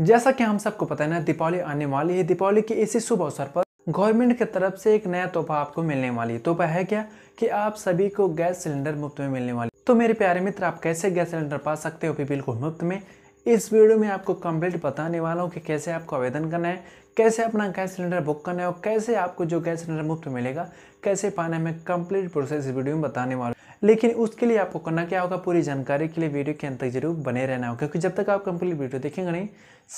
जैसा कि हम सबको पता है ना दीपावली आने वाली है दीपावली के इसी शुभ अवसर पर गवर्नमेंट की तरफ से एक नया तोहफा आपको मिलने वाली है तोहफा है क्या कि आप सभी को गैस सिलेंडर मुफ्त में मिलने वाली तो मेरे प्यारे मित्र आप कैसे गैस सिलेंडर पा सकते हो भी बिल्कुल मुफ्त में इस वीडियो में आपको कम्प्लीट बताने वाला हूँ कि कैसे आपको आवेदन करना है कैसे अपना गैस सिलेंडर बुक करना है और कैसे आपको जो गैस सिलेंडर मुफ्त मिलेगा कैसे पाना है मैं कम्प्लीट प्रोसेस इस वीडियो में बताने वाला लेकिन उसके लिए आपको करना क्या होगा पूरी जानकारी के लिए वीडियो के अंत तक जरूर बने रहना होगा क्योंकि जब तक आप कंप्लीट वीडियो देखेंगे नहीं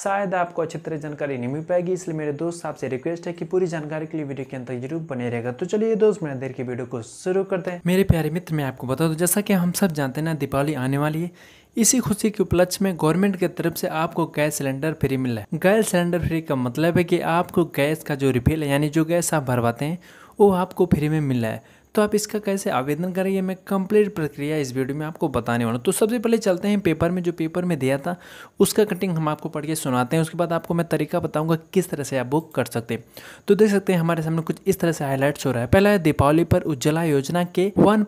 शायद आपको अच्छी तरह जानकारी नहीं मिल पाएगी इसलिए मेरे दोस्त आपसे रिक्वेस्ट है कि पूरी जानकारी के लिए वीडियो के अंत तक जरूर बने रहेगा तो चलिए दोस्त मेरा देर की वीडियो को शुरू करते हैं मेरे प्यारे मित्र मैं आपको बता दूँ जैसा कि हम सब जानते हैं ना दीपावली आने वाली है इसी खुशी के उपलक्ष्य में गवर्नमेंट की तरफ से आपको गैस सिलेंडर फ्री मिला है गैस सिलेंडर फ्री का मतलब है कि आपको गैस का जो रिफिल है यानी जो गैस आप भरवाते हैं वो आपको फ्री में मिला है तो आप इसका कैसे आवेदन करें ये मैं कंप्लीट प्रक्रिया इस वीडियो में आपको बताने वाला हूँ तो सबसे पहले चलते हैं पेपर में जो पेपर में दिया था उसका कटिंग हम आपको पढ़ के सुनाते हैं उसके बाद आपको मैं तरीका बताऊँगा किस तरह से आप बुक कर सकते हैं तो देख सकते हैं हमारे सामने कुछ इस तरह से हाईलाइट्स हो रहा है पहला है दीपावली पर उज्ज्वला योजना के वन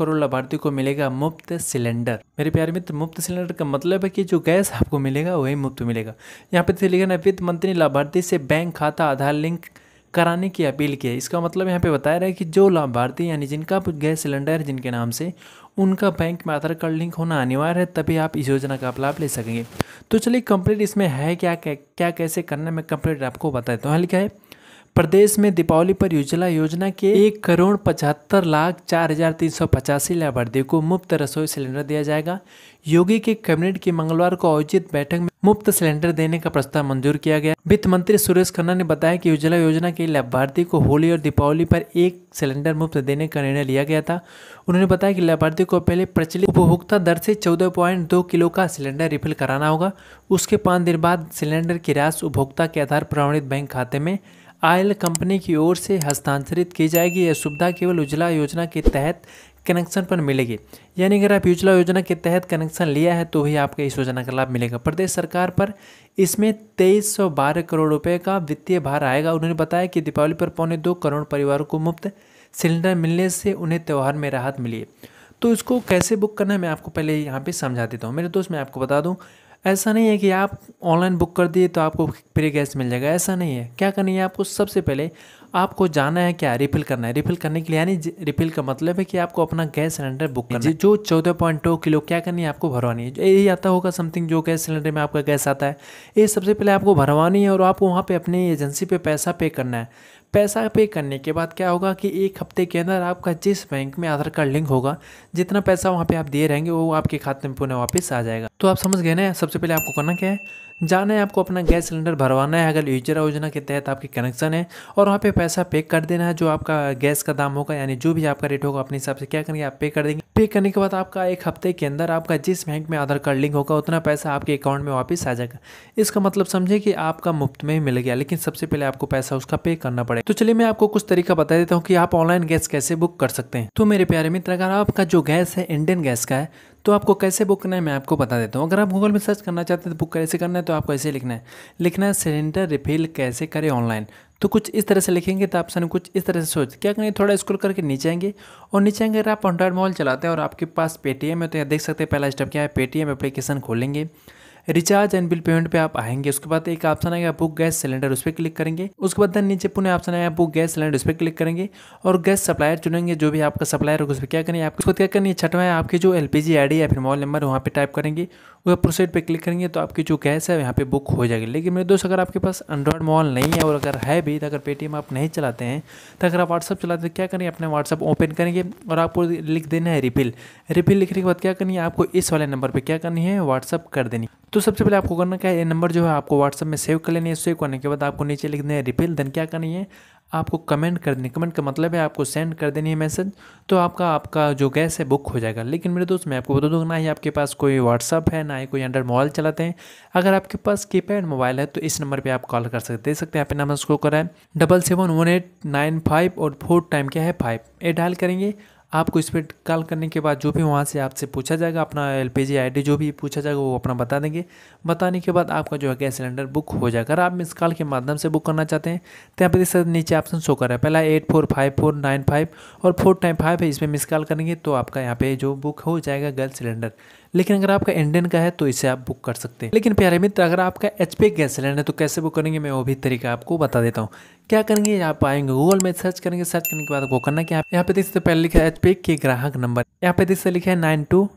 करोड़ लाभार्थी को मिलेगा मुफ्त सिलेंडर मेरे प्यार मित्र मुफ्त सिलेंडर का मतलब है कि जो गैस आपको मिलेगा वही मुफ्त मिलेगा यहाँ पे लिखा वित्त मंत्री लाभार्थी से बैंक खाता आधार लिंक कराने की अपील की है इसका मतलब यहाँ पे बताया रहा है कि जो लाभार्थी यानी जिनका गैस सिलेंडर है जिनके नाम से उनका बैंक में आधार कार्ड लिंक होना अनिवार्य है तभी आप इस योजना का लाभ ले सकेंगे तो चलिए कंप्लीट इसमें है क्या क्या कैसे करना मैं कंप्लीट आपको बता देता हूँ लिखा है प्रदेश में दीपावली पर उज्ज्वला योजना के एक करोड़ पचहत्तर लाख चार हजार तीन सौ पचासी लाभार्थियों को मुफ्त रसोई सिलेंडर दिया जाएगा योगी के कैबिनेट की मंगलवार को आयोजित बैठक में मुफ्त सिलेंडर देने का प्रस्ताव मंजूर किया गया वित्त मंत्री सुरेश खन्ना ने बताया कि उज्ज्वला योजना के लाभार्थी को होली और दीपावली पर एक सिलेंडर मुफ्त देने का निर्णय लिया गया था उन्होंने बताया कि लाभार्थी को पहले प्रचलित उपभोक्ता दर से चौदह पॉइंट दो किलो का सिलेंडर रिफिल कराना होगा उसके पाँच दिन बाद सिलेंडर की राशि उपभोक्ता के आधार प्रमाणित बैंक खाते में आयल कंपनी की ओर से हस्तांतरित की जाएगी यह सुविधा केवल उज्ज्वला योजना के तहत कनेक्शन पर मिलेगी यानी अगर आप उज्ज्वला योजना के तहत कनेक्शन लिया है तो ही आपको इस योजना का लाभ मिलेगा प्रदेश सरकार पर इसमें तेईस सौ बारह करोड़ रुपए का वित्तीय भार आएगा उन्होंने बताया कि दीपावली पर पौने दो करोड़ परिवारों को मुफ्त सिलेंडर मिलने से उन्हें त्यौहार में राहत मिली है तो इसको कैसे बुक करना है मैं आपको पहले यहाँ पर समझा देता हूँ मेरे दोस्त मैं आपको बता दूँ ऐसा नहीं है कि आप ऑनलाइन बुक कर दिए तो आपको फ्री गैस मिल जाएगा ऐसा नहीं है क्या करनी है आपको सबसे पहले आपको जाना है क्या रिफिल करना है रिफिल करने के लिए यानी रिफिल का मतलब है कि आपको अपना गैस सिलेंडर बुक करना है जो चौदह पॉइंट टू किलो क्या करनी है आपको भरवानी है यही आता होगा समथिंग जो गैस सिलेंडर में आपका गैस आता है ये सबसे पहले आपको भरवानी है और आपको वहाँ पर अपनी एजेंसी पर पैसा पे करना है पैसा पे करने के बाद क्या होगा कि एक हफ्ते के अंदर आपका जिस बैंक में आधार कार्ड लिंक होगा जितना पैसा वहाँ पे आप दिए रहेंगे वो आपके खाते में पुनः वापस आ जाएगा तो आप समझ गए ना सबसे पहले आपको करना क्या है जाना है आपको अपना गैस सिलेंडर भरवाना है अगर यूजरा योजना के तहत आपके कनेक्शन है और वहाँ पे पैसा पे कर देना है जो आपका गैस का दाम होगा यानी जो भी आपका रेट होगा अपने हिसाब से क्या करेंगे आप पे कर देंगे पे करने के बाद आपका एक हफ्ते के अंदर आपका जिस बैंक में आधार कार्ड लिंक होगा उतना पैसा आपके अकाउंट में वापस आ जाएगा इसका मतलब समझे कि आपका मुफ्त में ही मिल गया लेकिन सबसे पहले आपको पैसा उसका पे करना पड़ेगा तो चलिए मैं आपको कुछ तरीका बता देता हूँ कि आप ऑनलाइन गैस कैसे बुक कर सकते हैं तो मेरे प्यारे मित्र अगर आपका जो गैस है इंडियन गैस का है तो आपको कैसे बुक करना है मैं आपको बता देता हूँ अगर आप गूगल में सर्च करना चाहते हैं तो बुक कैसे करना है तो आपको ऐसे लिखना है लिखना है सिलेंडर रिफिल कैसे करें ऑनलाइन तो कुछ इस तरह से लिखेंगे तो आप सब कुछ इस तरह से सोच क्या करेंगे थोड़ा स्क्रॉल करके नीचे आएंगे और नीचे आएंगे अगर आप एंड्रॉइड मोबाइल चलाते हैं और आपके पास पेटीएम है तो यहाँ देख सकते हैं पहला स्टेप क्या है पेटीएम एप्लीकेशन खोलेंगे रिचार्ज एंड बिल पेमेंट पे आप आएंगे उसके बाद एक ऑप्शन आएगा बुक गैस सिलेंडर उस पर क्लिक करेंगे उसके बाद नीचे पुनः ऑप्शन आएगा बुक गैस सिलेंडर उस पर क्लिक करेंगे और गैस सप्लायर चुनेंगे जो भी आपका सप्लायर होगा उस पर क्या करेंगे आपको क्या करनी है छठवा आपकी जो एल पी जी या फिर मोबाइल नंबर वहाँ पर टाइप करेंगे वह प्रोसाइड पे क्लिक करेंगे तो आपकी जो गैस है यहाँ पे बुक हो जाएगी लेकिन मेरे दोस्त अगर आपके पास एंड्रॉयड मोबाइल नहीं है और अगर है भी तो अगर पेटीएम आप नहीं चलाते हैं तो अगर आप व्हाट्सअप चलाते हैं तो क्या करेंगे अपने व्हाट्सअप ओपन करेंगे और आपको लिख देना है रिपिल रिपिल लिखने के बाद क्या करनी है आपको इस वाले नंबर पर क्या करनी है व्हाट्सअप कर देनी तो सबसे पहले आपको करना क्या है ये नंबर जो है आपको व्हाट्सअप में सेव कर लेनी है सेव करने के बाद आपको नीचे लिख देना है रिपिल देन क्या करनी है आपको कमेंट कर देनी कमेंट का मतलब है आपको सेंड कर देनी है मैसेज तो आपका आपका जो गैस है बुक हो जाएगा लेकिन मेरे दोस्त मैं आपको बता दूँगा ना ही आपके पास कोई व्हाट्सअप है ना ही कोई एंड्रॉइड मोबाइल चलाते हैं अगर आपके पास कीपैड मोबाइल है तो इस नंबर पर आप कॉल कर सकते दे सकते हैं यहाँ नाम नंबर कराए double seven one eight nine five और फोर्थ टाइम क्या है फाइव ये डायल करेंगे आपको इस पर कॉल करने के बाद जो भी वहाँ से आपसे पूछा जाएगा अपना एल पी जी जो भी पूछा जाएगा वो अपना बता देंगे बताने के बाद आपका जो है गैस सिलेंडर बुक हो जाएगा अगर आप मिस कॉल के माध्यम से बुक करना चाहते हैं तो यहाँ पर सर नीचे ऑप्शन शो कर रहा है पहला eight four five four nine five और फोर टाइम फाइव है इसमें मिस कॉल करेंगे तो आपका यहाँ पे जो बुक हो जाएगा गैस सिलेंडर लेकिन अगर आपका इंडियन का है तो इसे आप बुक कर सकते हैं लेकिन प्यारे मित्र अगर आपका एच पी गैस सिलेंडर है तो कैसे बुक करेंगे मैं वो भी तरीका आपको बता देता हूँ क्या करेंगे आप आएंगे गूगल में सर्च करेंगे सर्च करने के बाद आपको करना क्या यहाँ पे देखते पहले लिखा है एच के ग्राहक नंबर यहाँ पे देखते लिखा है nine two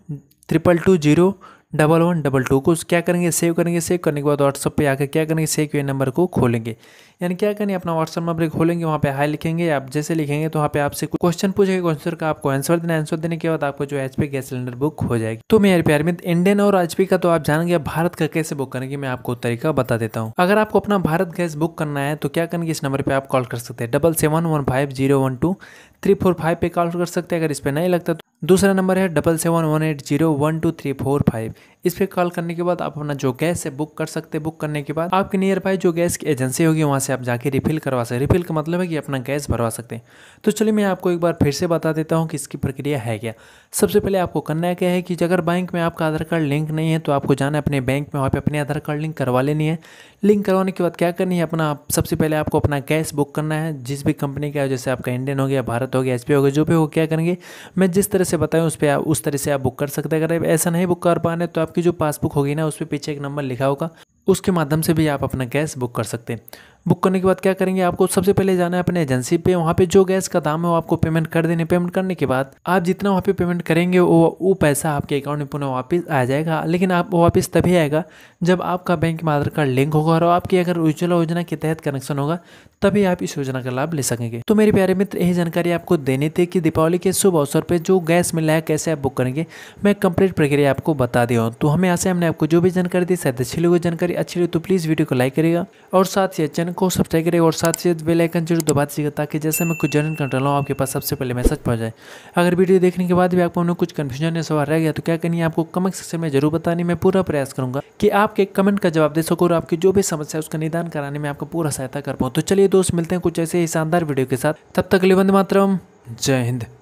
triple two zero double one double two को क्या करेंगे सेव करेंगे सेव करने के बाद व्हाट्सअप पे आकर क्या करेंगे सेव किए नंबर को खोलेंगे यानी क्या करनी अपना व्हाट्सअप नंबर खोलेंगे वहाँ पे हाई लिखेंगे आप जैसे लिखेंगे तो वहाँ पे आपसे क्वेश्चन पूछेगा क्वेश्चन का आपको आंसर देना आंसर देने के बाद आपको जो एच गैस सिलेंडर बुक हो जाएगी तो मेरे प्यार में इंडियन और एच का तो आप जानेंगे भारत का कैसे बुक करेंगे मैं आपको तरीका बता देता हूँ अगर आपको अपना भारत गैस बुक करना है तो क्या करेंगे इस नंबर पर आप कॉल कर सकते हैं double seven one five zero one two three four five पे कॉल कर सकते हैं अगर इस पर नहीं लगता तो दूसरा नंबर है double seven one eight zero one two three four five इस पर कॉल करने के बाद आप अपना जो गैस है बुक कर सकते हैं बुक करने के बाद आपके नियर बाय जो गैस की एजेंसी होगी वहाँ से आप जाके रिफिल करवा सकते रिफिल का मतलब है कि अपना गैस भरवा सकते हैं तो चलिए मैं आपको एक बार फिर से बता देता हूँ कि इसकी प्रक्रिया है क्या सबसे पहले आपको करना क्या है कि अगर बैंक में आपका आधार कार्ड लिंक नहीं है तो आपको जाना है अपने बैंक में वहाँ पर अपने आधार कार्ड लिंक करवा लेनी है लिंक करवाने के बाद क्या करनी है अपना सबसे पहले आपको अपना गैस बुक करना है जिस भी कंपनी का जैसे आपका इंडियन हो गया भारत हो गया एच हो गया जो भी हो क्या करेंगे मैं जिस तरह से बताऊँ उस पर उस तरह से आप बुक कर सकते हैं अगर ऐसा नहीं बुक कर पाने तो आप आपकी जो पासबुक होगी ना उस पर पीछे एक नंबर लिखा होगा उसके माध्यम से भी आप अपना गैस बुक कर सकते हैं बुक करने के बाद क्या करेंगे आपको सबसे पहले जाना है अपने एजेंसी पे वहाँ पे जो गैस का दाम है वो आपको पेमेंट कर देने पेमेंट करने के बाद आप जितना वहाँ पे पेमेंट करेंगे वो वो पैसा आपके अकाउंट में पुनः वापस आ जाएगा लेकिन आप वापस तभी आएगा जब आपका बैंक में आधार कार्ड लिंक होगा और आपकी अगर उज्ज्वला योजना के तहत कनेक्शन होगा तभी आप इस योजना का लाभ ले सकेंगे तो मेरे प्यारे मित्र यही जानकारी आपको देनी थी कि दीपावली के शुभ अवसर पर जो गैस मिला है कैसे आप बुक करेंगे मैं कंप्लीट प्रक्रिया आपको बता दिया हूँ तो हमें से हमने आपको जो भी जानकारी दी शायद अच्छी लगी जानकारी अच्छी लगी तो प्लीज़ वीडियो को लाइक करेगा और साथ ही चैनल को सब्सक्राइब करें और साथ ही साथ बेल आइकन जरूर दबा दीजिएगा ताकि जैसे मैं कुछ जनरेट कर रहा हूँ आपके पास सबसे पहले मैसेज पहुँच जाए अगर वीडियो देखने के बाद भी आपको उन्हें कुछ कन्फ्यूजन या सवाल रह गया तो क्या करिए आपको कमेंट सेक्शन में जरूर बताने में पूरा प्रयास करूँगा कि आपके कमेंट का जवाब दे सको और आपकी जो भी समस्या उसका निदान कराने में आपको पूरा सहायता कर पाऊँ तो चलिए दोस्त मिलते हैं कुछ ऐसे ही शानदार वीडियो के साथ तब तक लिवंद मातरम जय हिंद